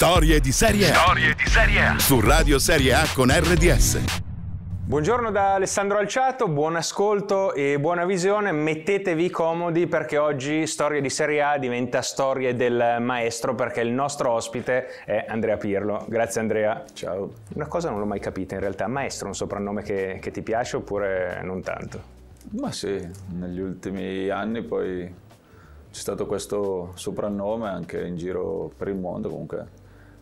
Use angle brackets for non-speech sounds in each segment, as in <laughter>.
Storie di serie A. Storie di serie A. Su Radio Serie A con RDS. Buongiorno da Alessandro Alciato, buon ascolto e buona visione, mettetevi comodi perché oggi Storie di Serie A diventa Storie del Maestro perché il nostro ospite è Andrea Pirlo. Grazie Andrea. Ciao. Una cosa non l'ho mai capita in realtà, Maestro è un soprannome che, che ti piace oppure non tanto? Ma sì, negli ultimi anni poi c'è stato questo soprannome anche in giro per il mondo comunque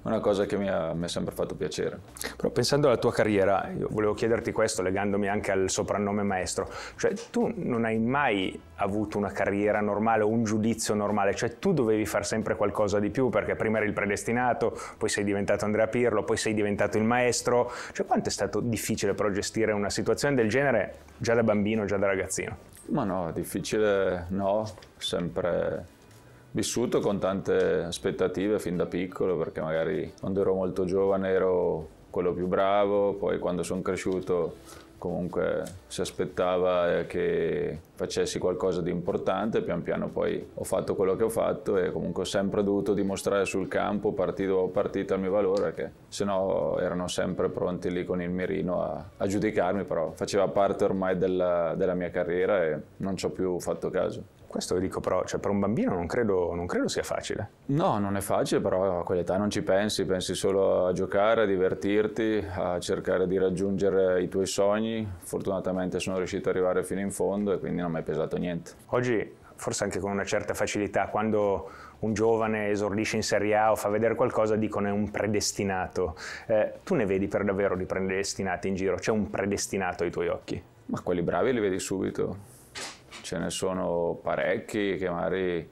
una cosa che mi ha, mi ha, sempre fatto piacere. Però pensando alla tua carriera, io volevo chiederti questo legandomi anche al soprannome maestro, cioè tu non hai mai avuto una carriera normale o un giudizio normale, cioè tu dovevi fare sempre qualcosa di più perché prima eri il predestinato, poi sei diventato Andrea Pirlo, poi sei diventato il maestro, cioè quanto è stato difficile però gestire una situazione del genere già da bambino, già da ragazzino? Ma no, difficile no, sempre vissuto con tante aspettative fin da piccolo, perché magari quando ero molto giovane ero quello più bravo, poi quando sono cresciuto comunque si aspettava eh, che facessi qualcosa di importante, pian piano poi ho fatto quello che ho fatto e comunque ho sempre dovuto dimostrare sul campo, partito o partita, il mio valore, che se no erano sempre pronti lì con il mirino a, a giudicarmi, però faceva parte ormai della, della mia carriera e non ci ho più fatto caso. Questo dico però, cioè, per un bambino non credo, non credo, sia facile. No, non è facile, però a quell'età non ci pensi, pensi solo a giocare, a divertirti, a cercare di raggiungere i tuoi sogni. Fortunatamente sono riuscito ad arrivare fino in fondo e quindi non mi è pesato niente. Oggi, forse anche con una certa facilità, quando un giovane esordisce in Serie A o fa vedere qualcosa, dicono è un predestinato. Eh, tu ne vedi per davvero di predestinati in giro? C'è un predestinato ai tuoi occhi? Ma quelli bravi li vedi subito ce ne sono parecchi che magari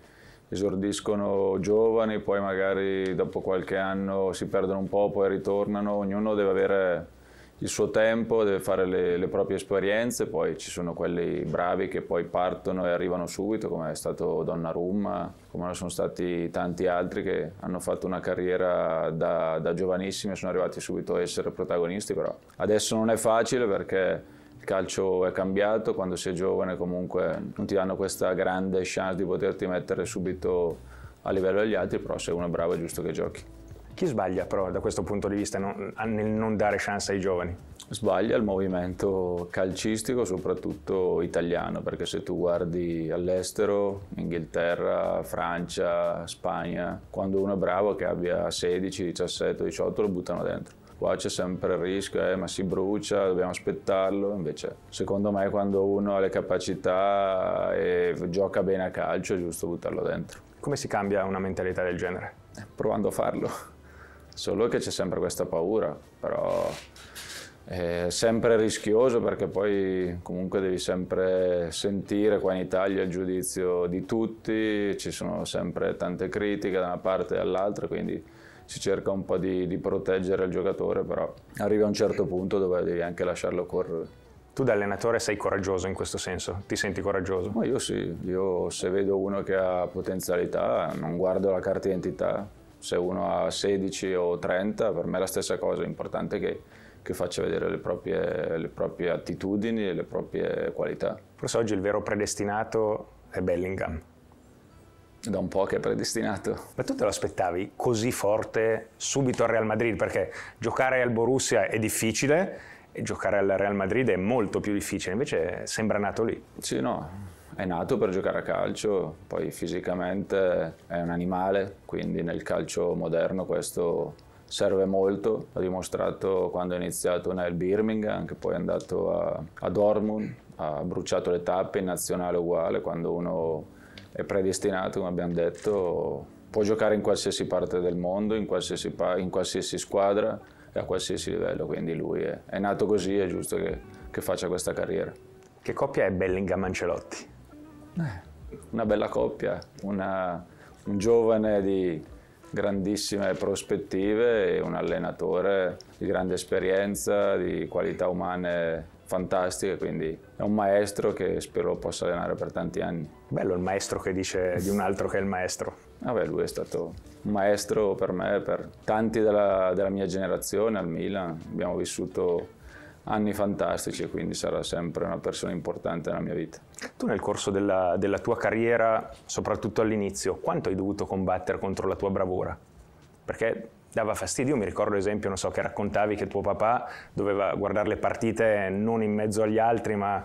esordiscono giovani, poi magari dopo qualche anno si perdono un po', poi ritornano, ognuno deve avere il suo tempo, deve fare le, le proprie esperienze, poi ci sono quelli bravi che poi partono e arrivano subito, come è stato Donnarumma, come lo sono stati tanti altri che hanno fatto una carriera da, da giovanissimi e sono arrivati subito a essere protagonisti, però adesso non è facile perché il calcio è cambiato, quando sei giovane comunque non ti danno questa grande chance di poterti mettere subito a livello degli altri, però se uno è bravo è giusto che giochi. Chi sbaglia però da questo punto di vista nel non dare chance ai giovani? Sbaglia il movimento calcistico, soprattutto italiano, perché se tu guardi all'estero, Inghilterra, Francia, Spagna, quando uno è bravo che abbia 16, 17, 18 lo buttano dentro qua c'è sempre il rischio, eh, ma si brucia, dobbiamo aspettarlo, invece secondo me quando uno ha le capacità e gioca bene a calcio è giusto buttarlo dentro. Come si cambia una mentalità del genere? Eh, provando a farlo, solo che c'è sempre questa paura, però è sempre rischioso perché poi comunque devi sempre sentire qua in Italia il giudizio di tutti, ci sono sempre tante critiche da una parte e dall'altra, quindi si cerca un po' di, di proteggere il giocatore, però arrivi a un certo punto dove devi anche lasciarlo correre. Tu da allenatore sei coraggioso in questo senso? Ti senti coraggioso? Ma io sì, io se vedo uno che ha potenzialità non guardo la carta d'identità, se uno ha 16 o 30 per me è la stessa cosa, l'importante è che, che faccia vedere le proprie, le proprie attitudini e le proprie qualità. Forse oggi il vero predestinato è Bellingham da un po' che è predestinato. Ma tu te lo aspettavi così forte subito al Real Madrid? Perché giocare al Borussia è difficile e giocare al Real Madrid è molto più difficile, invece sembra nato lì. Sì, no, è nato per giocare a calcio, poi fisicamente è un animale, quindi nel calcio moderno questo serve molto, l'ho dimostrato quando ho iniziato nel Birmingham, che poi è andato a, a Dortmund, ha bruciato le tappe in nazionale uguale, quando uno è predestinato, come abbiamo detto, può giocare in qualsiasi parte del mondo, in qualsiasi, pa in qualsiasi squadra e a qualsiasi livello, quindi lui è, è nato così, è giusto che, che, faccia questa carriera. Che coppia è Bellingham-Ancelotti? Eh, una bella coppia, una, un giovane di grandissime prospettive un allenatore di grande esperienza, di qualità umane fantastiche, quindi è un maestro che spero possa allenare per tanti anni. Bello il maestro che dice di un altro che è il maestro. Vabbè, ah lui è stato un maestro per me, per tanti della, della mia generazione al Milan, abbiamo vissuto anni fantastici quindi sarà sempre una persona importante nella mia vita. Tu nel corso della, della tua carriera, soprattutto all'inizio, quanto hai dovuto combattere contro la tua bravura? Perché dava fastidio. Mi ricordo, ad esempio, so, che raccontavi che tuo papà doveva guardare le partite non in mezzo agli altri, ma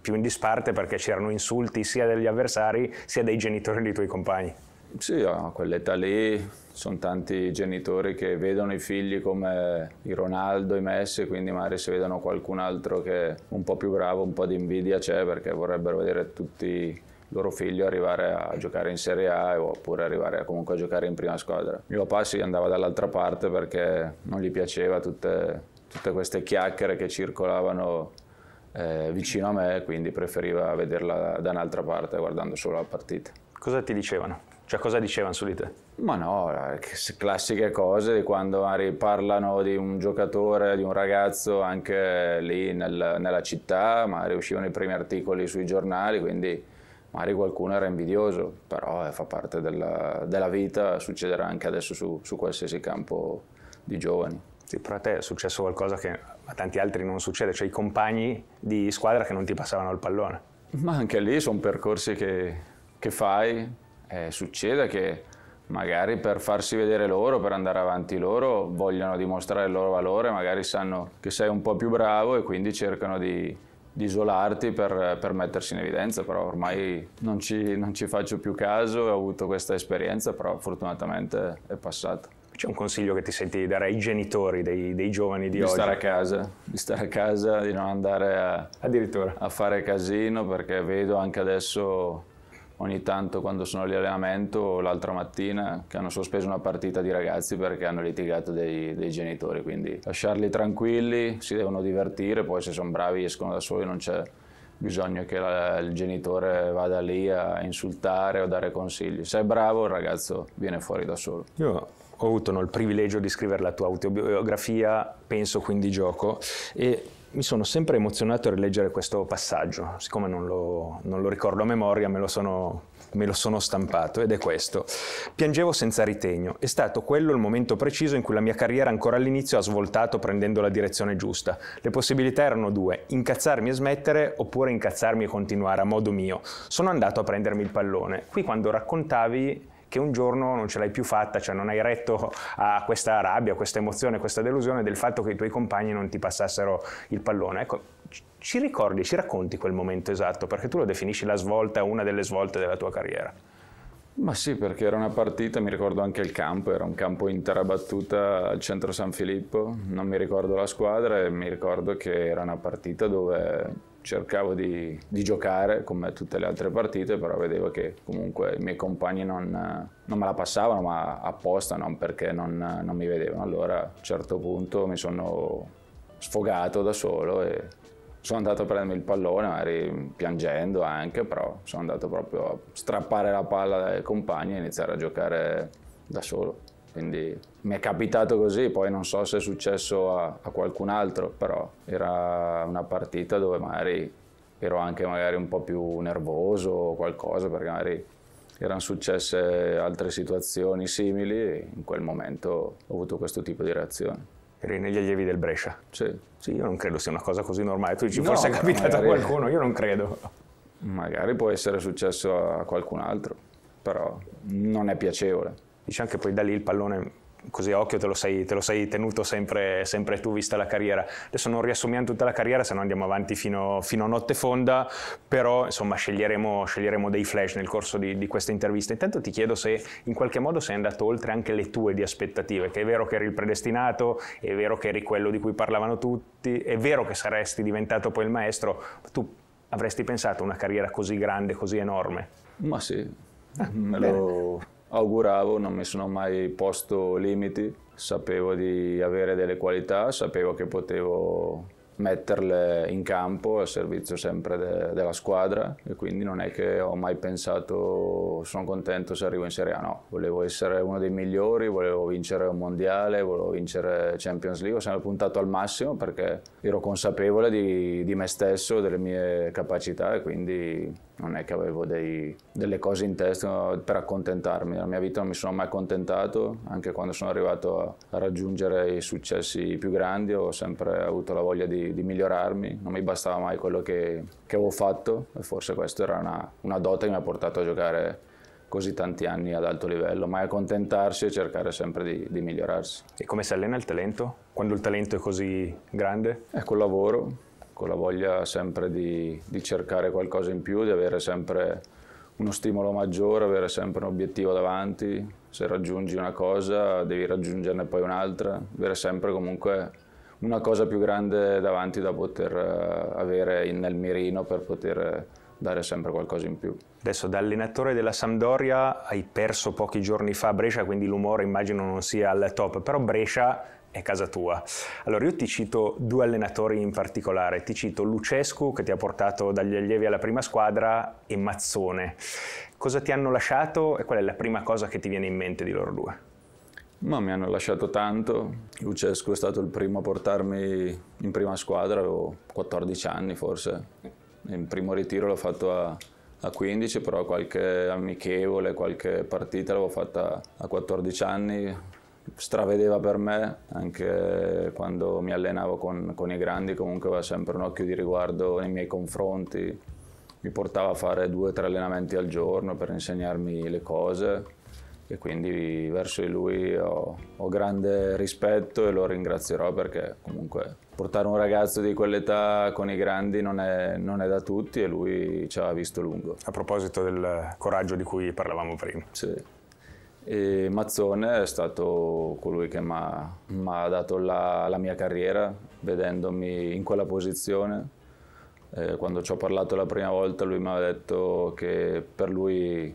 più in disparte perché c'erano insulti sia degli avversari sia dei genitori dei tuoi compagni. Sì, a quell'età lì sono tanti genitori che vedono i figli come i Ronaldo, i Messi, quindi magari se vedono qualcun altro che è un po' più bravo, un po' di invidia c'è perché vorrebbero vedere tutti loro figlio arrivare a giocare in Serie A oppure arrivare comunque a giocare in prima squadra. Mio papà sì, andava dall'altra parte perché non gli piaceva tutte, tutte queste chiacchiere che circolavano eh, vicino a me, quindi preferiva vederla da un'altra parte guardando solo la partita. Cosa ti dicevano? Cioè, cosa dicevano su di te? Ma no, eh, classiche cose di quando parlano di un giocatore, di un ragazzo anche lì nel, nella città, ma uscivano i primi articoli sui giornali, quindi magari qualcuno era invidioso, però eh, fa parte della, della vita, succederà anche adesso su, su qualsiasi campo di giovani. Sì, però a te è successo qualcosa che a tanti altri non succede, cioè i compagni di squadra che non ti passavano il pallone. Ma anche lì sono percorsi che, che fai, eh, succede che magari per farsi vedere loro, per andare avanti loro, vogliono dimostrare il loro valore, magari sanno che sei un po' più bravo e quindi cercano di, di isolarti per, per, mettersi in evidenza, però ormai non ci, non ci faccio più caso, ho avuto questa esperienza, però fortunatamente è passata. C'è un consiglio che ti senti di dare ai genitori dei, dei giovani di, di oggi? Stare a casa, di stare a casa, di non andare a, a fare casino, perché vedo anche adesso ogni tanto quando sono all'allenamento o l'altra mattina che hanno sospeso una partita di ragazzi perché hanno litigato dei, dei, genitori, quindi lasciarli tranquilli, si devono divertire, poi se sono bravi escono da soli, non c'è bisogno che la, il genitore vada lì a insultare o dare consigli. Se è bravo il ragazzo viene fuori da solo. Io ho avuto no, il privilegio di scrivere la tua autobiografia, penso quindi gioco, e mi sono sempre emozionato a rileggere questo passaggio, siccome non lo, non lo ricordo a memoria, me lo, sono, me lo, sono, stampato ed è questo. Piangevo senza ritegno, è stato quello il momento preciso in cui la mia carriera ancora all'inizio ha svoltato prendendo la direzione giusta. Le possibilità erano due, incazzarmi e smettere oppure incazzarmi e continuare a modo mio. Sono andato a prendermi il pallone. Qui quando raccontavi che un giorno non ce l'hai più fatta, cioè non hai retto a questa rabbia, a questa emozione, a questa delusione del fatto che i tuoi compagni non ti passassero il pallone. Ecco, ci ricordi, ci racconti quel momento esatto, perché tu lo definisci la svolta, una delle svolte della tua carriera. Ma sì, perché era una partita, mi ricordo anche il campo, era un campo intera battuta al centro San Filippo, non mi ricordo la squadra e mi ricordo che era una partita dove cercavo di, di, giocare come tutte le altre partite, però vedevo che comunque i miei compagni non, non me la passavano, ma apposta non perché non, non, mi vedevano. Allora a un certo punto mi sono sfogato da solo e sono andato a prendermi il pallone, magari piangendo anche, però sono andato proprio a strappare la palla dai compagni e iniziare a giocare da solo. Quindi mi è capitato così, poi non so se è successo a, a qualcun altro, però era una partita dove magari ero anche magari un po' più nervoso o qualcosa, perché magari erano successe altre situazioni simili e in quel momento ho avuto questo tipo di reazione. Eri negli allievi del Brescia? Sì. Sì, io non credo sia una cosa così normale. Tu dici, no, forse è capitato a qualcuno, io non credo. Magari può essere successo a qualcun altro, però non è piacevole. Diciamo che poi da lì il pallone così a occhio te lo sei, te lo sei tenuto sempre, sempre, tu vista la carriera. Adesso non riassumiamo tutta la carriera, se no andiamo avanti fino, fino a notte fonda, però insomma sceglieremo, sceglieremo dei flash nel corso di, di, questa intervista. Intanto ti chiedo se in qualche modo sei andato oltre anche le tue di aspettative, che è vero che eri il predestinato, è vero che eri quello di cui parlavano tutti, è vero che saresti diventato poi il maestro, ma tu avresti pensato a una carriera così grande, così enorme? Ma sì, ah, me lo auguravo, non mi sono mai posto limiti, sapevo di avere delle qualità, sapevo che potevo metterle in campo al servizio sempre de della squadra e quindi non è che ho mai pensato sono contento se arrivo in Serie A, no, volevo essere uno dei migliori, volevo vincere un mondiale, volevo vincere Champions League, ho sempre puntato al massimo perché ero consapevole di, di me stesso, delle mie capacità e quindi non è che avevo dei, delle cose in testa per accontentarmi, nella mia vita non mi sono mai accontentato, anche quando sono arrivato a raggiungere i successi più grandi ho sempre avuto la voglia di, di migliorarmi, non mi bastava mai quello che, che avevo fatto e forse questa era una, una dote che mi ha portato a giocare così tanti anni ad alto livello, mai accontentarsi e cercare sempre di, di migliorarsi. E come si allena il talento? Quando il talento è così grande? È col lavoro, con la voglia sempre di, di cercare qualcosa in più, di avere sempre uno stimolo maggiore, avere sempre un obiettivo davanti, se raggiungi una cosa devi raggiungerne poi un'altra, avere sempre comunque una cosa più grande davanti da poter eh, avere nel mirino per poter dare sempre qualcosa in più. Adesso da allenatore della Sampdoria hai perso pochi giorni fa a Brescia, quindi l'umore immagino non sia al top, però Brescia è casa tua. Allora io ti cito due allenatori in particolare, ti cito Lucescu che ti ha portato dagli allievi alla prima squadra e Mazzone. Cosa ti hanno lasciato e qual è la prima cosa che ti viene in mente di loro due? Ma mi hanno lasciato tanto, Lucescu è stato il primo a portarmi in prima squadra, avevo 14 anni forse, il primo ritiro l'ho fatto a, a 15, però qualche amichevole, qualche partita l'avevo fatta a 14 anni, stravedeva per me anche quando mi allenavo con, con i grandi, comunque aveva sempre un occhio di riguardo nei miei confronti, mi portava a fare due o tre allenamenti al giorno per insegnarmi le cose e quindi verso di lui ho, ho grande rispetto e lo ringrazierò perché comunque portare un ragazzo di quell'età con i grandi non è, non è da tutti e lui ci ha visto lungo. A proposito del coraggio di cui parlavamo prima. Sì. E Mazzone è stato colui che mi ha dato la, la, mia carriera, vedendomi in quella posizione. Eh, quando ci ho parlato la prima volta lui mi ha detto che per lui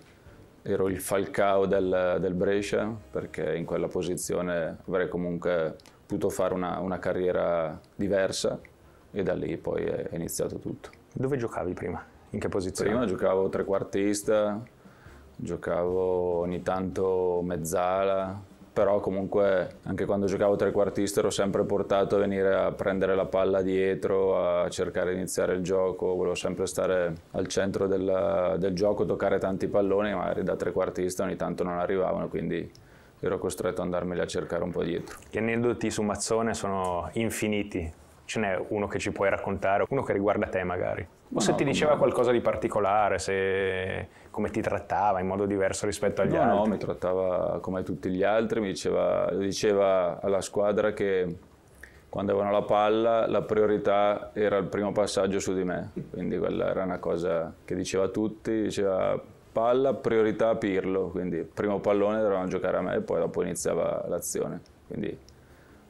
ero il falcao del, del Brescia, perché in quella posizione avrei comunque potuto fare una, una carriera diversa e da lì poi è iniziato tutto. Dove giocavi prima? In che posizione? Prima giocavo trequartista, giocavo ogni tanto mezzala, però comunque anche quando giocavo trequartista ero sempre portato a venire a prendere la palla dietro, a cercare di iniziare il gioco, volevo sempre stare al centro del, del gioco, toccare tanti palloni, ma da trequartista ogni tanto non arrivavano, quindi ero costretto ad andarmeli a cercare un po' dietro. Gli aneddoti su Mazzone sono infiniti, ce n'è uno che ci puoi raccontare, uno che riguarda te magari. O no, se ti diceva come... qualcosa di particolare, se... come ti trattava in modo diverso rispetto agli no, altri? No, mi trattava come tutti gli altri, mi diceva, diceva alla squadra che quando avevano la palla la priorità era il primo passaggio su di me, quindi quella era una cosa che diceva a tutti, diceva palla, priorità a Pirlo, quindi primo pallone dovevano giocare a me e poi dopo iniziava l'azione, quindi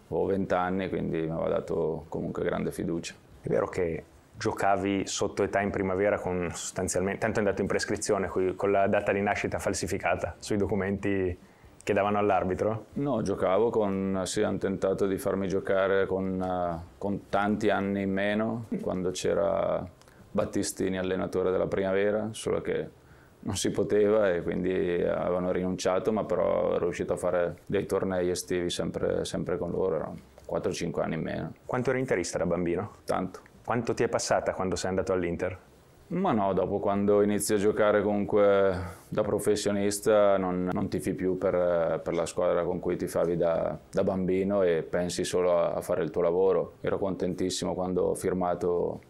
avevo 20 anni quindi mi aveva dato comunque grande fiducia. È vero che giocavi sotto età in primavera con sostanzialmente, tanto è andato in prescrizione con la data di nascita falsificata sui documenti che davano all'arbitro? No, giocavo con, sì, hanno tentato di farmi giocare con, eh, con tanti anni in meno, <laughs> quando c'era Battistini allenatore della primavera, solo che non si poteva e quindi avevano rinunciato, ma però ero riuscito a fare dei tornei estivi sempre, sempre con loro, erano 4-5 anni in meno. Quanto ero interista da bambino? Tanto. Quanto ti è passata quando sei andato all'Inter? Ma no, dopo quando inizi a giocare comunque da professionista non, non tifi più per, per, la squadra con cui tifavi da, da bambino e pensi solo a, a fare il tuo lavoro. Ero contentissimo quando ho firmato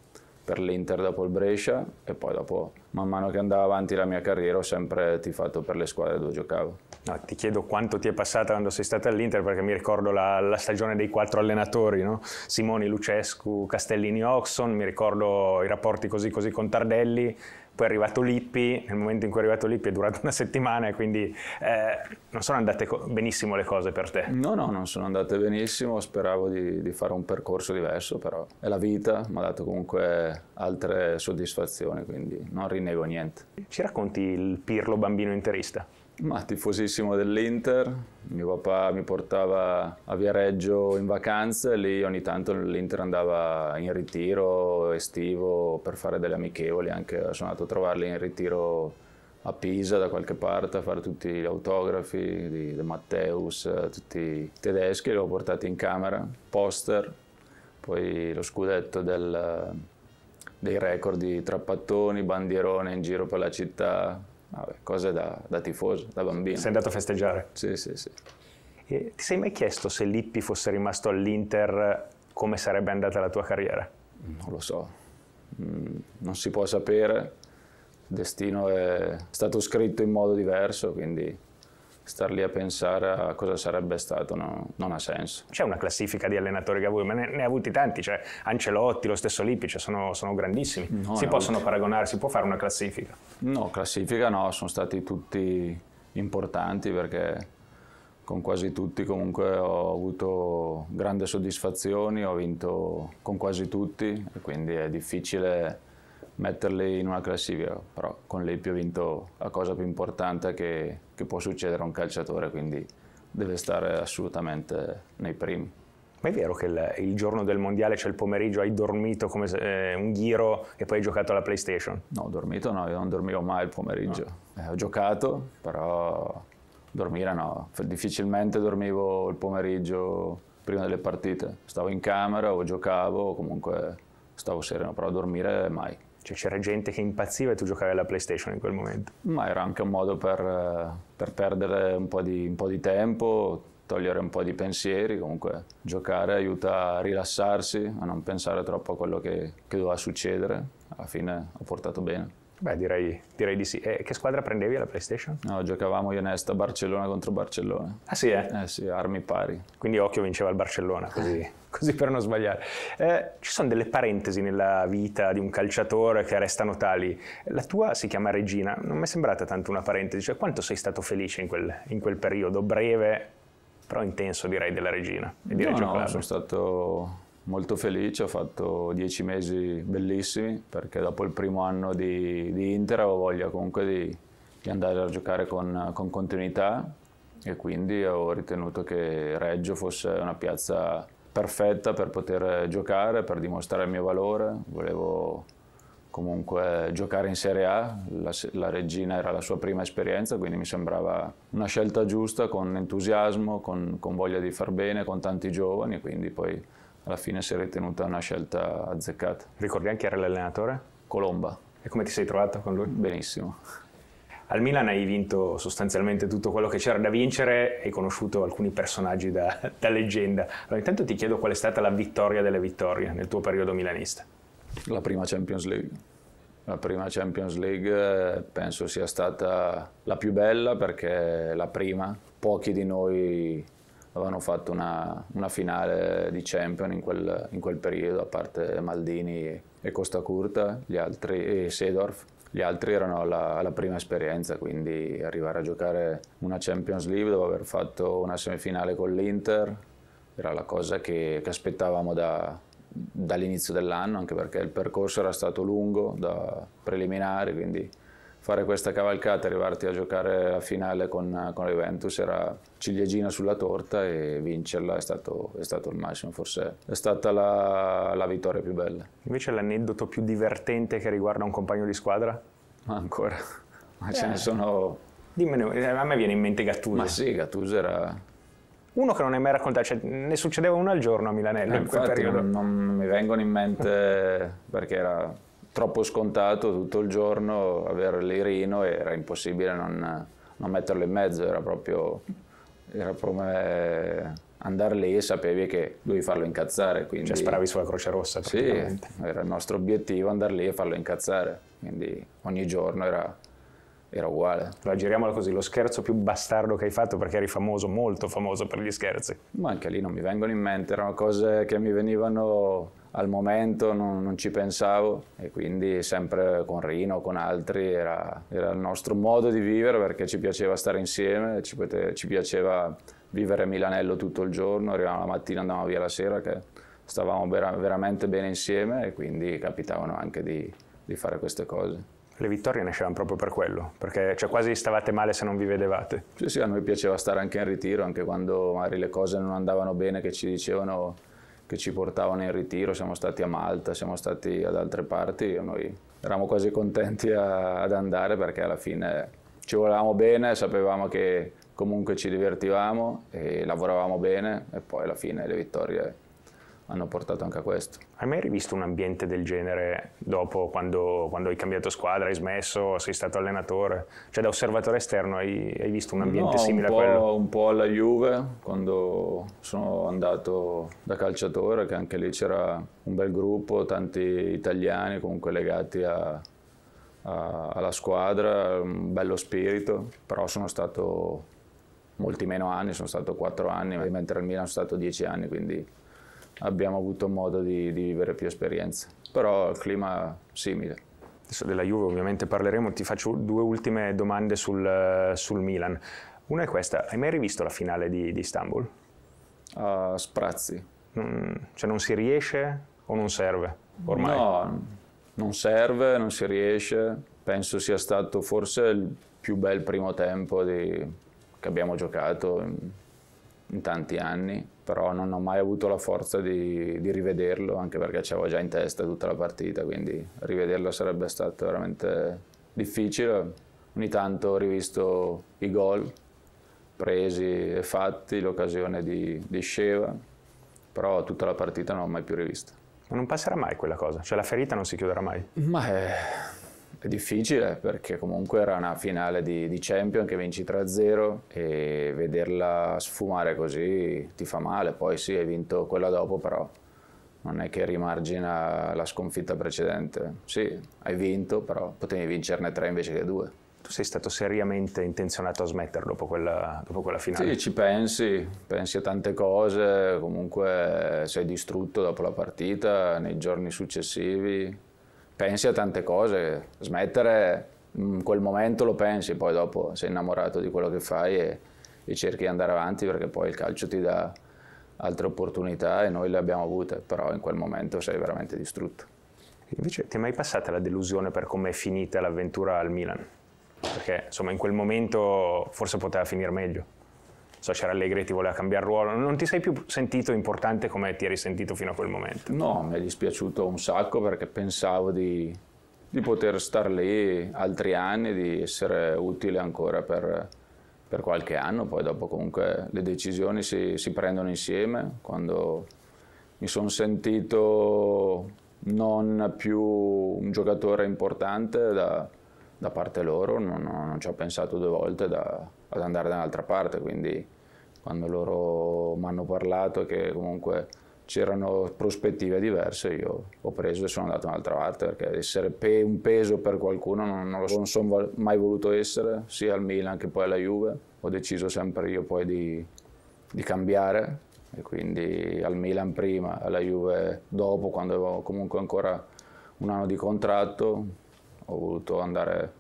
per l'Inter dopo il Brescia e poi dopo man mano che andava avanti la mia carriera ho sempre tifato per le squadre dove giocavo. No, ti chiedo quanto ti è passata quando sei stata all'Inter perché mi ricordo la, la stagione dei quattro allenatori, no? Simoni, Lucescu, Castellini, Oxon, mi ricordo i rapporti così così con Tardelli, poi è arrivato Lippi, nel momento in cui è arrivato Lippi è durato <laughs> una settimana e quindi eh, non sono andate benissimo le cose per te. No, no, non sono andate benissimo, speravo di, di fare un percorso diverso, però è la vita, mi ha dato comunque altre soddisfazioni, quindi non rinnego niente. Ci racconti il Pirlo bambino interista? Ma tifosissimo dell'Inter, mio papà mi portava a Viareggio in vacanza e lì ogni tanto l'Inter andava in ritiro estivo per fare delle amichevoli, anche sono andato a trovarli in ritiro a Pisa da qualche parte a fare tutti gli autografi di De Matteus, tutti i tedeschi, li ho portati in camera, poster, poi lo scudetto del, dei record di Trappattoni, bandierone in giro per la città, Vabbè, cose da, da, tifoso, da bambino. Sei andato a festeggiare? Sì, sì, sì. E ti sei mai chiesto se Lippi fosse rimasto all'Inter come sarebbe andata la tua carriera? Non lo so, mm, non si può sapere, il destino è stato scritto in modo diverso, quindi star lì a pensare a cosa sarebbe stato no, non ha senso. C'è una classifica di allenatori che ha avuto, ma ne, ne ha avuti tanti, cioè Ancelotti, lo stesso Lippi, cioè sono, sono, grandissimi. No, si possono avuti. paragonare, si può fare una classifica? No, classifica no, sono stati tutti importanti perché con quasi tutti comunque ho avuto grandi soddisfazioni, ho vinto con quasi tutti e quindi è difficile metterli in una classifica, però con l'Epio ho vinto la cosa più importante che, che può succedere a un calciatore, quindi deve stare assolutamente nei primi. Ma è vero che il, il giorno del mondiale, cioè il pomeriggio, hai dormito come se, eh, un ghiro e poi hai giocato alla PlayStation? No, ho dormito no, io non dormivo mai il pomeriggio. No. Ah. Eh, ho giocato, però dormire no. Difficilmente dormivo il pomeriggio prima delle partite. Stavo in camera o giocavo, o comunque stavo sereno, però dormire mai. Cioè c'era gente che impazziva e tu giocavi alla PlayStation in quel momento? Ma era anche un modo per, eh, per perdere un po, di, un po' di tempo togliere un po' di pensieri, comunque giocare aiuta a rilassarsi, a non pensare troppo a quello che, che doveva succedere, alla fine ho portato bene. Beh, direi, direi, di sì. E che squadra prendevi alla PlayStation? No, giocavamo io Nesta Barcellona contro Barcellona. Ah sì, eh? Eh sì, armi pari. Quindi occhio vinceva il Barcellona, così, <laughs> così per non sbagliare. Eh, ci sono delle parentesi nella vita di un calciatore che restano tali. La tua si chiama Regina, non mi è sembrata tanto una parentesi, cioè quanto sei stato felice in quel, in quel periodo breve però intenso direi della regina e di no, Reggio Calabria. sono stato molto felice, ho fatto dieci mesi bellissimi perché dopo il primo anno di, di Inter avevo voglia comunque di, di andare a giocare con, con, continuità e quindi ho ritenuto che Reggio fosse una piazza perfetta per poter giocare, per dimostrare il mio valore, volevo comunque giocare in Serie A, la, la, Regina era la sua prima esperienza, quindi mi sembrava una scelta giusta, con entusiasmo, con, con voglia di far bene, con tanti giovani, quindi poi alla fine si è ritenuta una scelta azzeccata. Ricordi anche chi era l'allenatore? Colomba. E come ti sei trovato con lui? Benissimo. Al Milan hai vinto sostanzialmente tutto quello che c'era da vincere, hai conosciuto alcuni personaggi da, da leggenda. Allora intanto ti chiedo qual è stata la vittoria delle vittorie nel tuo periodo milanista. La prima Champions League. La prima Champions League eh, penso sia stata la più bella perché la prima, pochi di noi avevano fatto una, una finale di Champions in quel, in quel, periodo, a parte Maldini e Costa Curta gli altri, e Sedorf. Gli altri erano alla, alla prima esperienza, quindi arrivare a giocare una Champions League dopo aver fatto una semifinale con l'Inter era la cosa che, che aspettavamo da, dall'inizio dell'anno, anche perché il percorso era stato lungo da preliminare, quindi fare questa cavalcata e arrivarti a giocare la finale con, con la Juventus era ciliegina sulla torta e vincerla è stato, è stato il massimo, forse è stata la, la vittoria più bella. Invece l'aneddoto più divertente che riguarda un compagno di squadra? Ma ancora, ma eh. ce ne sono... Dimmene, a me viene in mente Gattuso. Ma sì, Gattuso era uno che non hai mai raccontato, cioè ne succedeva uno al giorno a Milanello eh, in quel periodo. Non, mi vengono in mente <laughs> perché era troppo scontato tutto il giorno avere l'irino e era impossibile non, non metterlo in mezzo, era proprio era per andare lì e sapevi che dovevi farlo incazzare. Quindi... Cioè speravi sulla Croce Rossa Sì, era il nostro obiettivo andare lì e farlo incazzare, quindi ogni giorno era era uguale. La giriamola così, lo scherzo più bastardo che hai fatto perché eri famoso, molto famoso per gli scherzi. Ma anche lì non mi vengono in mente, erano cose che mi venivano al momento, non, non ci pensavo e quindi sempre con Rino, con altri, era, era, il nostro modo di vivere perché ci piaceva stare insieme, ci, pote, ci piaceva vivere a Milanello tutto il giorno, arrivavamo la mattina, e andavamo via la sera, che stavamo vera, veramente bene insieme e quindi capitavano anche di, di fare queste cose. Le vittorie nascevano proprio per quello, perché cioè, quasi stavate male se non vi vedevate. Sì, sì, a noi piaceva stare anche in ritiro, anche quando magari le cose non andavano bene, che ci dicevano che ci portavano in ritiro, siamo stati a Malta, siamo stati ad altre parti, noi eravamo quasi contenti a, ad andare perché alla fine ci volevamo bene, sapevamo che comunque ci divertivamo e lavoravamo bene e poi alla fine le vittorie hanno portato anche a questo. Hai mai rivisto un ambiente del genere dopo, quando, quando, hai cambiato squadra, hai smesso, sei stato allenatore? Cioè da osservatore esterno hai, hai visto un ambiente no, simile un a quello? Un po' alla Juve, quando sono andato da calciatore, che anche lì c'era un bel gruppo, tanti italiani comunque legati a, a, alla squadra, un bello spirito, però sono stato molti meno anni, sono stato quattro anni, mentre al Milan sono stato dieci anni, quindi abbiamo avuto modo di, di vivere più esperienze, però il clima simile. Adesso della Juve ovviamente parleremo, ti faccio due ultime domande sul, sul Milan. Una è questa, hai mai rivisto la finale di, di Istanbul? Uh, sprazzi. Mm, cioè non si riesce o non serve ormai? No, non serve, non si riesce. Penso sia stato forse il più bel primo tempo di, che abbiamo giocato in, in tanti anni però non ho mai avuto la forza di, di rivederlo, anche perché avevo già in testa tutta la partita, quindi rivederlo sarebbe stato veramente difficile. Ogni tanto ho rivisto i gol presi e fatti, l'occasione di, di Sheva, però tutta la partita non l'ho mai più rivista. Ma non passerà mai quella cosa, cioè la ferita non si chiuderà mai. Ma è è difficile perché comunque era una finale di, di Champion che vinci 3-0 e vederla sfumare così ti fa male. Poi sì, hai vinto quella dopo, però non è che rimargina la sconfitta precedente. Sì, hai vinto, però potevi vincerne tre invece che due. Tu sei stato seriamente intenzionato a smetterlo dopo quella, dopo quella finale? Sì, ci pensi, pensi a tante cose, comunque sei distrutto dopo la partita, nei giorni successivi, pensi a tante cose, smettere in mm, quel momento lo pensi, poi dopo sei innamorato di quello che fai e, e cerchi di andare avanti perché poi il calcio ti dà altre opportunità e noi le abbiamo avute, però in quel momento sei veramente distrutto. Invece ti è mai passata la delusione per come è finita l'avventura al Milan? Perché insomma in quel momento forse poteva finire meglio so, c'era Allegri ti voleva cambiare ruolo, non ti sei più sentito importante come ti eri sentito fino a quel momento? No, mi è dispiaciuto un sacco perché pensavo di, di poter star lì altri anni, di essere utile ancora per, per qualche anno, poi dopo comunque le decisioni si, si prendono insieme, quando mi sono sentito non più un giocatore importante da, da parte loro, non, non ci ho pensato due volte da ad andare da un'altra parte, quindi quando loro mi hanno parlato che comunque c'erano prospettive diverse, io ho preso e sono andato da un'altra parte, perché essere pe un peso per qualcuno non, non lo so, non sono mai voluto essere, sia al Milan che poi alla Juve, ho deciso sempre io poi di, di cambiare, e quindi al Milan prima, alla Juve dopo, quando avevo comunque ancora un anno di contratto, ho voluto andare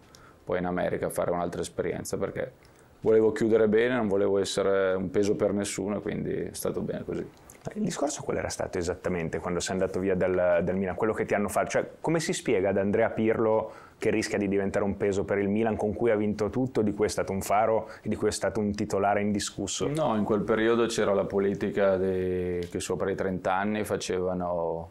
poi in America a fare un'altra esperienza perché volevo chiudere bene, non volevo essere un peso per nessuno, quindi è stato bene così. Il discorso qual era stato esattamente quando sei andato via dal, dal Milan? Quello che ti hanno fatto? Cioè, come si spiega ad Andrea Pirlo che rischia di diventare un peso per il Milan con cui ha vinto tutto, di cui è stato un faro e di cui è stato un titolare indiscusso? No, in quel periodo c'era la politica dei, che sopra i 30 anni facevano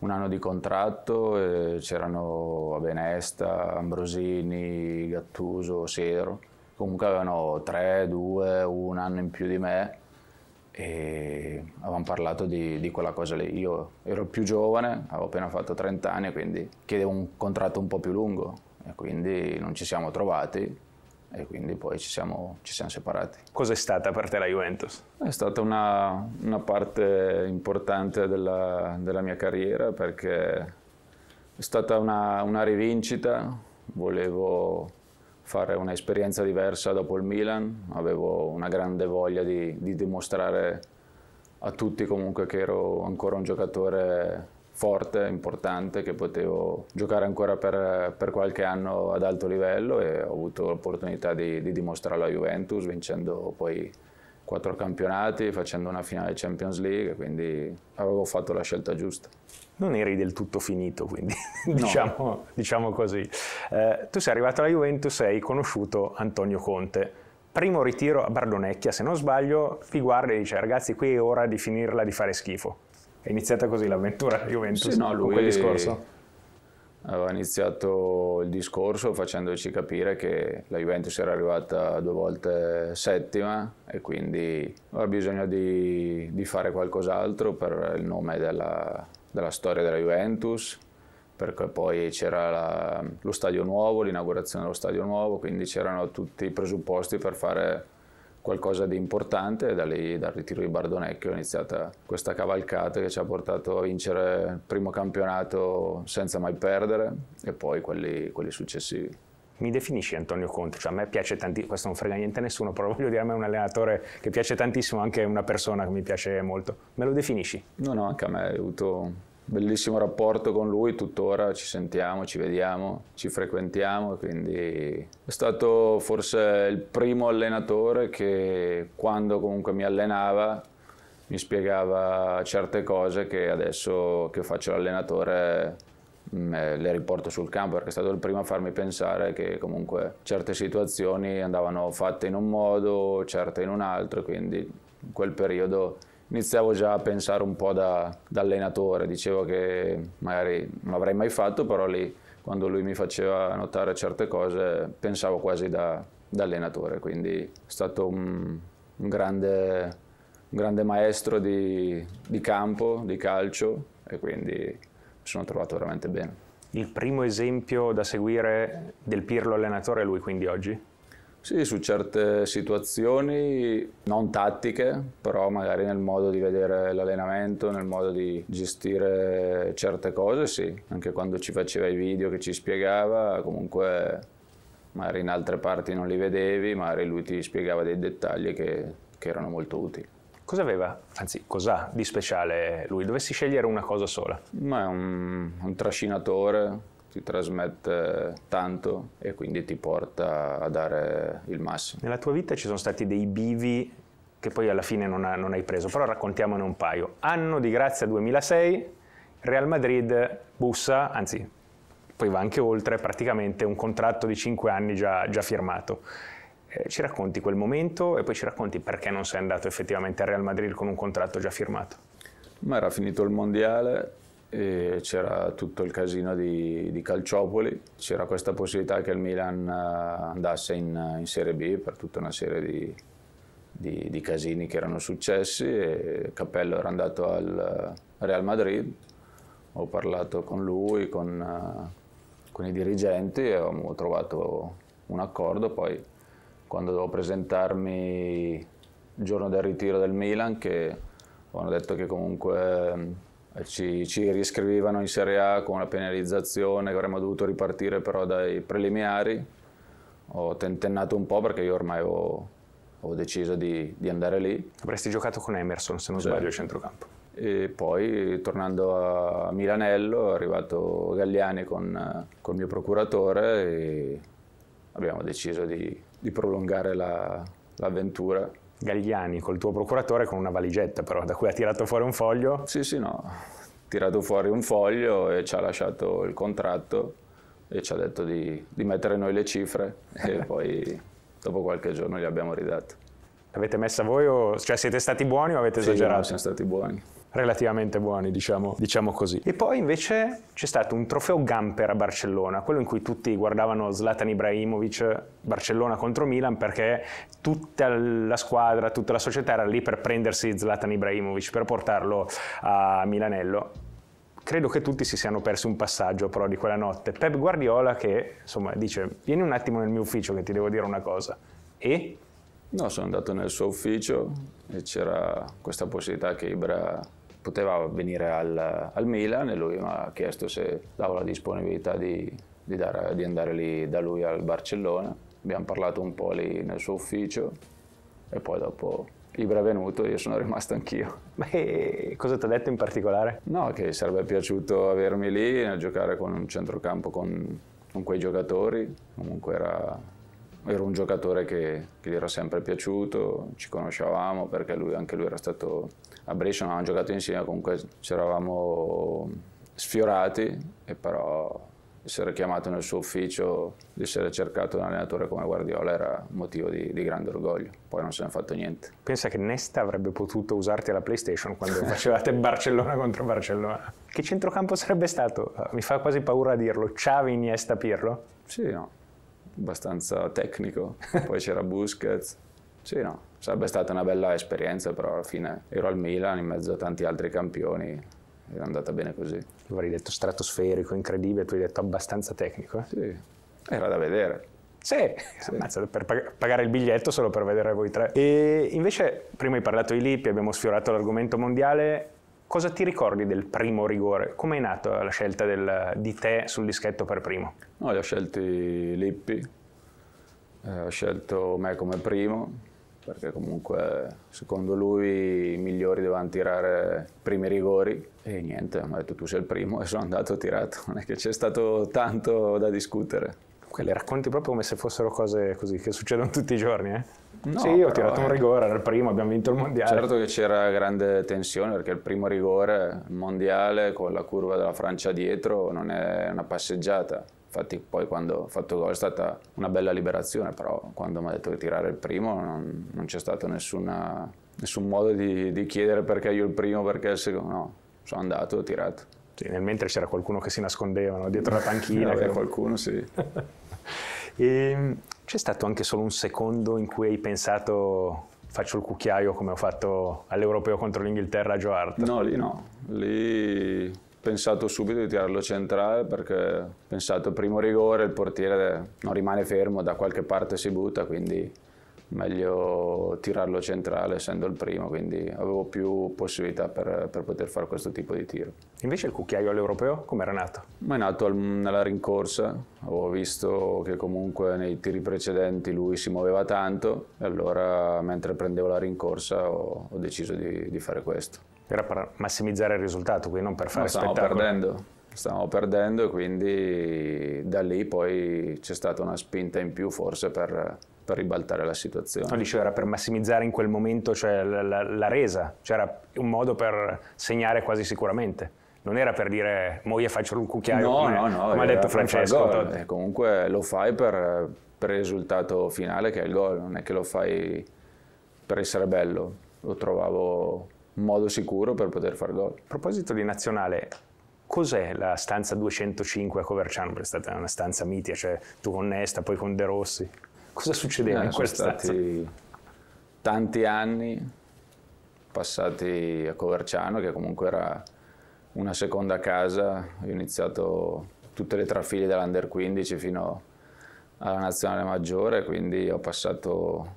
un anno di contratto, c'erano Benesta, Ambrosini, Gattuso, Sero comunque avevano 3, 2, un anno in più di me e avevamo parlato di, di, quella cosa lì. Io ero più giovane, avevo appena fatto 30 anni, quindi chiedevo un contratto un po' più lungo e quindi non ci siamo trovati e quindi poi ci siamo, ci siamo separati. Cos'è stata per te la Juventus? È stata una, una parte importante della, della, mia carriera perché è stata una, una rivincita, volevo fare un'esperienza diversa dopo il Milan, avevo una grande voglia di, di dimostrare a tutti comunque che ero ancora un giocatore forte, importante, che potevo giocare ancora per, per, qualche anno ad alto livello e ho avuto l'opportunità di, di dimostrarlo a Juventus vincendo poi quattro campionati facendo una finale Champions League, quindi avevo fatto la scelta giusta. Non eri del tutto finito, quindi <laughs> no. diciamo, diciamo, così. Eh, tu sei arrivato alla Juventus e hai conosciuto Antonio Conte. Primo ritiro a Bardonecchia, se non sbaglio, ti guarda e dice ragazzi qui è ora di finirla di fare schifo. È iniziata così l'avventura Juventus sì, no, lui... con quel discorso aveva iniziato il discorso facendoci capire che la Juventus era arrivata due volte settima e quindi aveva bisogno di, di fare qualcos'altro per il nome della, della storia della Juventus perché poi c'era la, lo stadio nuovo, l'inaugurazione dello stadio nuovo, quindi c'erano tutti i presupposti per fare qualcosa di importante e da lì, dal ritiro di Bardonecchio, è iniziata questa cavalcata che ci ha portato a vincere il primo campionato senza mai perdere e poi quelli, quelli successivi. Mi definisci Antonio Conte, cioè a me piace tantissimo, questo non frega niente a nessuno, però <laughs> voglio dire a me è un allenatore che piace tantissimo, anche una persona che mi piace molto. Me lo definisci? No, no, anche a me è avuto bellissimo rapporto con lui, tuttora ci sentiamo, ci vediamo, ci frequentiamo, quindi è stato forse il primo allenatore che quando comunque mi allenava mi spiegava certe cose che adesso che faccio l'allenatore mm, eh, le riporto sul campo perché è stato il primo a farmi pensare che comunque certe situazioni andavano fatte in un modo, certe in un altro, quindi in quel periodo iniziavo già a pensare un po' da, da allenatore, dicevo che magari non l'avrei mai fatto, però lì quando lui mi faceva notare certe cose pensavo quasi da, da allenatore, quindi è stato un, un, grande, un grande, maestro di, di campo, di calcio e quindi mi sono trovato veramente bene. Il primo esempio da seguire del Pirlo allenatore è lui quindi oggi? Sì, su certe situazioni non tattiche, però magari nel modo di vedere l'allenamento, nel modo di gestire certe cose, sì. Anche quando ci faceva i video che ci spiegava, comunque magari in altre parti non li vedevi, magari lui ti spiegava dei dettagli che, che erano molto utili. Cosa aveva, anzi cos'ha di speciale lui? Dovessi scegliere una cosa sola? Ma è un, un trascinatore, ti trasmette tanto e quindi ti porta a dare il massimo. Nella tua vita ci sono stati dei bivi che poi alla fine non, ha, non hai preso, però raccontiamone un paio. Anno di grazia 2006, Real Madrid bussa, anzi poi va anche oltre, praticamente un contratto di 5 anni già, già firmato. Eh, ci racconti quel momento e poi ci racconti perché non sei andato effettivamente al Real Madrid con un contratto già firmato? Ma era finito il mondiale, c'era tutto il casino di, di Calciopoli, c'era questa possibilità che il Milan eh, andasse in, in Serie B per tutta una serie di, di, di casini che erano successi. Cappello era andato al Real Madrid, ho parlato con lui, con, eh, con i dirigenti e abbiamo trovato un accordo. Poi quando dovevo presentarmi il giorno del ritiro del Milan, che avevano detto che comunque ci, ci, riscrivevano in Serie A con la penalizzazione, avremmo dovuto ripartire però dai preliminari. Ho tentennato un po' perché io ormai ho, ho deciso di, di, andare lì. Avresti giocato con Emerson, se non sì. sbaglio, a centrocampo. E poi, tornando a Milanello, è arrivato Galliani con, con il mio procuratore e abbiamo deciso di, di prolungare la, l'avventura Gagliani col tuo procuratore con una valigetta però, da cui ha tirato fuori un foglio. Sì, sì, no, ha tirato fuori un foglio e ci ha lasciato il contratto e ci ha detto di, di mettere noi le cifre e <laughs> poi dopo qualche giorno gli abbiamo ridato. L'avete messa voi o cioè siete stati buoni o avete esagerato? Sì, no, siamo stati buoni relativamente buoni, diciamo, diciamo, così. E poi invece c'è stato un trofeo Gamper a Barcellona, quello in cui tutti guardavano Zlatan Ibrahimovic Barcellona contro Milan perché tutta la squadra, tutta la società era lì per prendersi Zlatan Ibrahimovic, per portarlo a Milanello. Credo che tutti si siano persi un passaggio però di quella notte. Pep Guardiola che insomma dice vieni un attimo nel mio ufficio che ti devo dire una cosa. E? No, sono andato nel suo ufficio e c'era questa possibilità che Ibra poteva venire al, al Milan e lui mi ha chiesto se davo la disponibilità di, di, dare, di andare lì da lui al Barcellona. Abbiamo parlato un po' lì nel suo ufficio e poi dopo Ibra è venuto e io sono rimasto anch'io. Beh, cosa ti ha detto in particolare? No, che sarebbe piaciuto avermi lì a giocare con un centrocampo con, con quei giocatori, comunque era era un giocatore che, che, gli era sempre piaciuto, ci conoscevamo perché lui, anche lui era stato a Brescia, non avevamo giocato insieme, comunque ci eravamo sfiorati, e però essere chiamato nel suo ufficio, di essere cercato un allenatore come Guardiola era motivo di, di grande orgoglio, poi non se ne è fatto niente. Pensa che Nesta avrebbe potuto usarti alla PlayStation quando <laughs> facevate Barcellona contro Barcellona. Che centrocampo sarebbe stato? Mi fa quasi paura dirlo, Xavi, Iniesta, Pirlo? Sì, no, abbastanza tecnico. <laughs> Poi c'era Busquets. Sì, no, sarebbe stata una bella esperienza, però alla fine ero al Milan in mezzo a tanti altri campioni è andata bene così. Avrei detto stratosferico, incredibile, tu hai detto abbastanza tecnico. Eh? Sì, era da vedere. Sì, sì. Ammazza, per pag- pagare il biglietto solo per vedere voi tre. E invece prima hai parlato di Lippi, abbiamo sfiorato l'argomento mondiale, Cosa ti ricordi del primo rigore? Come è nata la scelta del, di te sul dischetto per primo? No, li ho scelti Lippi, eh, ho scelto me come primo, perché comunque secondo lui i migliori dovevano tirare i primi rigori e niente, mi ha detto tu sei il primo e sono andato tirato, non è che c'è stato tanto da discutere le racconti proprio come se fossero cose così che succedono <laughs> tutti i giorni. Eh? No, sì, ho tirato un eh. rigore, era il primo, abbiamo vinto il mondiale. Certo che c'era grande tensione perché il primo rigore mondiale con la curva della Francia dietro non è una passeggiata. Infatti poi quando ho fatto gol è stata una bella liberazione, però quando mi ha detto di tirare il primo non, non c'è stato nessuna, nessun modo di, di chiedere perché io il primo, perché il secondo. No, sono andato, ho tirato. Sì, nel mentre c'era qualcuno che si nascondeva dietro la panchina. C'era qualcuno, sì. <laughs> e, ehm, c'è stato anche solo un secondo in cui hai pensato faccio il cucchiaio come ho fatto all'Europeo contro l'Inghilterra a Joe No, lì no. Lì ho pensato subito di tirarlo centrale perché ho pensato primo rigore, il portiere non rimane fermo, da qualche parte si butta, quindi meglio tirarlo centrale essendo il primo, quindi avevo più possibilità per, per poter fare questo tipo di tiro. Invece il cucchiaio all'europeo come era nato? Ma è nato al, nella rincorsa, avevo visto che comunque nei tiri precedenti lui si muoveva tanto e allora mentre prendevo la rincorsa ho, ho deciso di, di, fare questo. Era per massimizzare il risultato, quindi non per fare no, stavamo spettacolo. perdendo, stavamo perdendo e quindi da lì poi c'è stata una spinta in più forse per per ribaltare la situazione. No, dicevo, era per massimizzare in quel momento cioè, la, la, la, resa, c'era cioè, un modo per segnare quasi sicuramente. Non era per dire moglie faccio un cucchiaio, no, come, no, no, come ha detto Francesco. Gol, eh, comunque lo fai per, per il risultato finale che è il gol, non è che lo fai per essere bello. Lo trovavo un modo sicuro per poter fare gol. A proposito di nazionale, cos'è la stanza 205 a Coverciano? Perché è stata una stanza mitica, cioè tu con Nesta, poi con De Rossi. Cosa succedeva eh, in questa stanza? tanti anni passati a Coverciano, che comunque era una seconda casa. Ho iniziato tutte le trafile dall'Under 15 fino alla Nazionale Maggiore, quindi ho passato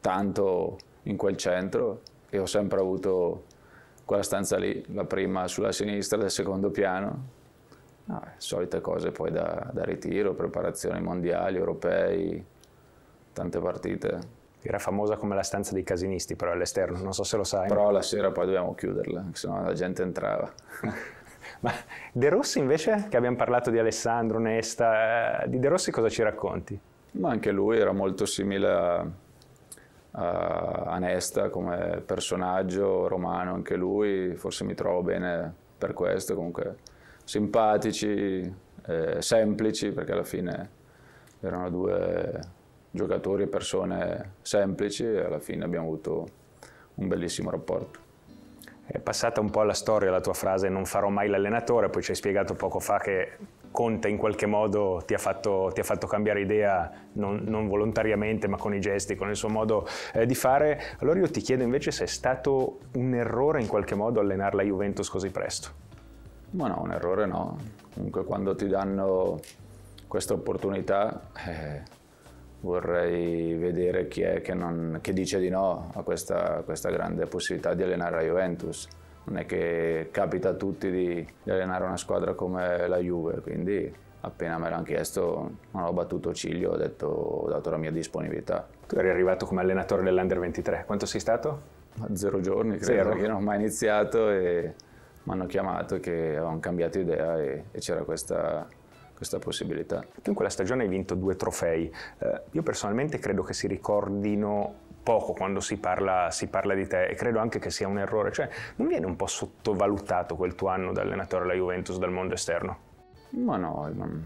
tanto in quel centro e ho sempre avuto quella stanza lì, la prima sulla sinistra del secondo piano. No, ah, solite cose poi da, da ritiro, preparazioni mondiali, europei, tante partite. Era famosa come la stanza dei casinisti, però all'esterno, non so se lo sai. Però la sera poi dovevamo chiuderla, sennò la gente entrava. <laughs> Ma De Rossi invece, che abbiamo parlato di Alessandro, Nesta, eh, di De Rossi cosa ci racconti? Ma anche lui era molto simile a, a Nesta come personaggio romano, anche lui, forse mi trovo bene per questo, comunque simpatici, eh, semplici, perché alla fine erano due giocatori e persone semplici e alla fine abbiamo avuto un bellissimo rapporto. È passata un po' alla storia la tua frase non farò mai l'allenatore, poi ci hai spiegato poco fa che Conte in qualche modo ti ha fatto, ti ha fatto cambiare idea, non, non, volontariamente ma con i gesti, con il suo modo eh, di fare. Allora io ti chiedo invece se è stato un errore in qualche modo allenare la Juventus così presto. Ma no, un errore no. Comunque quando ti danno questa opportunità... Eh vorrei vedere chi è che, non, che dice di no a questa, questa, grande possibilità di allenare la Juventus. Non è che capita a tutti di, di allenare una squadra come la Juve, quindi appena me l'hanno chiesto non ho battuto ciglio, ho, detto, ho dato la mia disponibilità. Tu eri arrivato come allenatore dell'Under 23, quanto sei stato? A zero giorni credo, Zero. non ho mai iniziato e mi hanno chiamato che avevano cambiato idea e, e c'era questa questa possibilità. Tu in quella stagione hai vinto due trofei. Eh, io personalmente credo che si ricordino poco quando si parla, si parla, di te e credo anche che sia un errore. Cioè, non viene un po' sottovalutato quel tuo anno da allenatore alla Juventus dal mondo esterno? Ma no, non...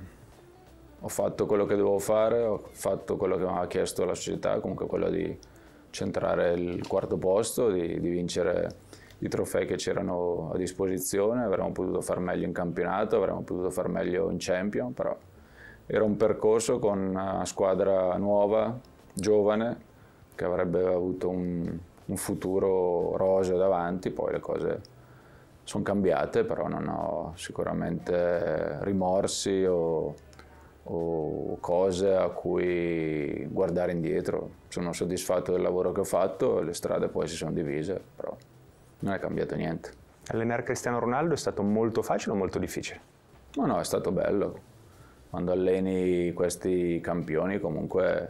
ho fatto quello che dovevo fare, ho fatto quello che mi aveva chiesto la società, comunque quello di centrare il quarto posto, di, di vincere i trofei che c'erano a disposizione, avremmo potuto far meglio in campionato, avremmo potuto far meglio in Champions, però era un percorso con una squadra nuova, giovane, che avrebbe avuto un, un futuro roseo davanti, poi le cose sono cambiate, però non ho sicuramente rimorsi o, o cose a cui guardare indietro. Sono soddisfatto del lavoro che ho fatto, le strade poi si sono divise, però non è cambiato niente. Allenare Cristiano Ronaldo è stato molto facile o molto difficile? No, no, è stato bello. Quando alleni questi campioni comunque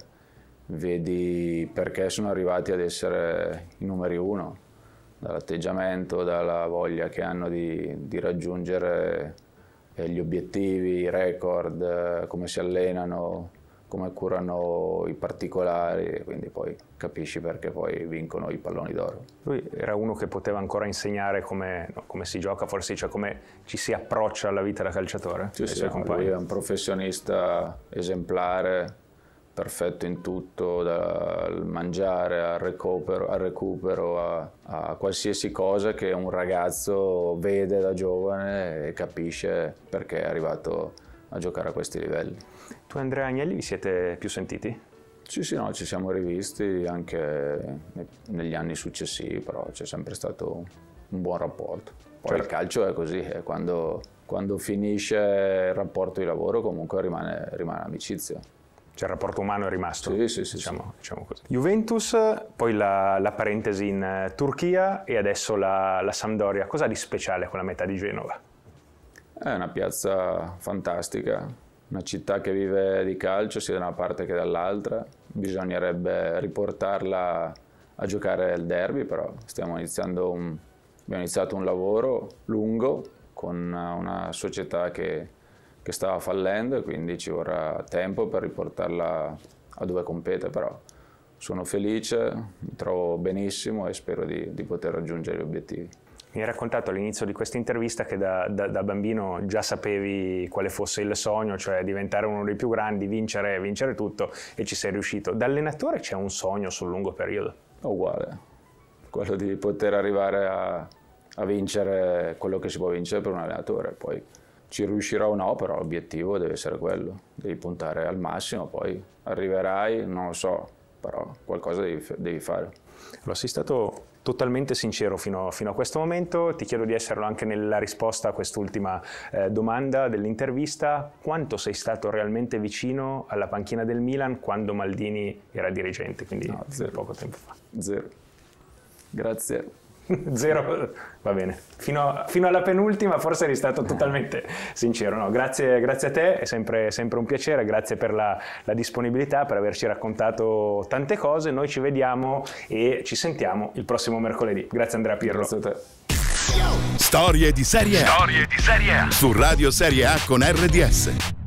vedi perché sono arrivati ad essere i numeri uno, dall'atteggiamento, dalla voglia che hanno di, di raggiungere eh, gli obiettivi, i record, eh, come si allenano, come curano i particolari e quindi poi capisci perché poi vincono i palloni d'oro. Lui era uno che poteva ancora insegnare come, no, come si gioca, forse cioè come ci si approccia alla vita da calciatore. Sì, sì, lui è un professionista esemplare, perfetto in tutto, dal mangiare al recupero, al recupero a, a, qualsiasi cosa che un ragazzo vede da giovane e capisce perché è arrivato a giocare a questi livelli. Tu e Andrea Agnelli vi siete più sentiti? Sì, sì, no, ci siamo rivisti anche negli anni successivi, però c'è sempre stato un buon rapporto. Poi certo. il calcio è così, è quando, quando, finisce il rapporto di lavoro comunque rimane, rimane amicizia. Cioè il rapporto umano è rimasto? Sì, sì, sì. Diciamo, sì. diciamo così. Juventus, poi la, la, parentesi in Turchia e adesso la, la Sampdoria. Cosa di speciale quella metà di Genova? È una piazza fantastica, una città che vive di calcio sia da una parte che dall'altra, bisognerebbe riportarla a giocare al derby, però stiamo iniziando un, abbiamo iniziato un lavoro lungo con una società che, che stava fallendo e quindi ci vorrà tempo per riportarla a dove compete, però sono felice, mi trovo benissimo e spero di, di poter raggiungere gli obiettivi. Mi hai raccontato all'inizio di questa intervista che da, da, da, bambino già sapevi quale fosse il sogno, cioè diventare uno dei più grandi, vincere, vincere tutto e ci sei riuscito. Da allenatore c'è un sogno sul lungo periodo? Uguale, quello di poter arrivare a, a vincere quello che si può vincere per un allenatore. Poi ci riuscirò o no, però l'obiettivo deve essere quello, devi puntare al massimo, poi arriverai, non lo so, però qualcosa devi, devi fare. Allora, sei stato totalmente sincero fino, fino, a questo momento, ti chiedo di esserlo anche nella risposta a quest'ultima eh, domanda dell'intervista, quanto sei stato realmente vicino alla panchina del Milan quando Maldini era dirigente, quindi no, zero. poco tempo fa? Zero. Grazie. <laughs> Zero, va bene. Fino, fino, alla penultima forse eri stato totalmente sincero. No, grazie, grazie, a te, è sempre, sempre, un piacere, grazie per la, la disponibilità, per averci raccontato tante cose. Noi ci vediamo e ci sentiamo il prossimo mercoledì. Grazie Andrea Pirro. Grazie a te. Storie di serie A. Storie di serie A. Su Radio Serie A con RDS.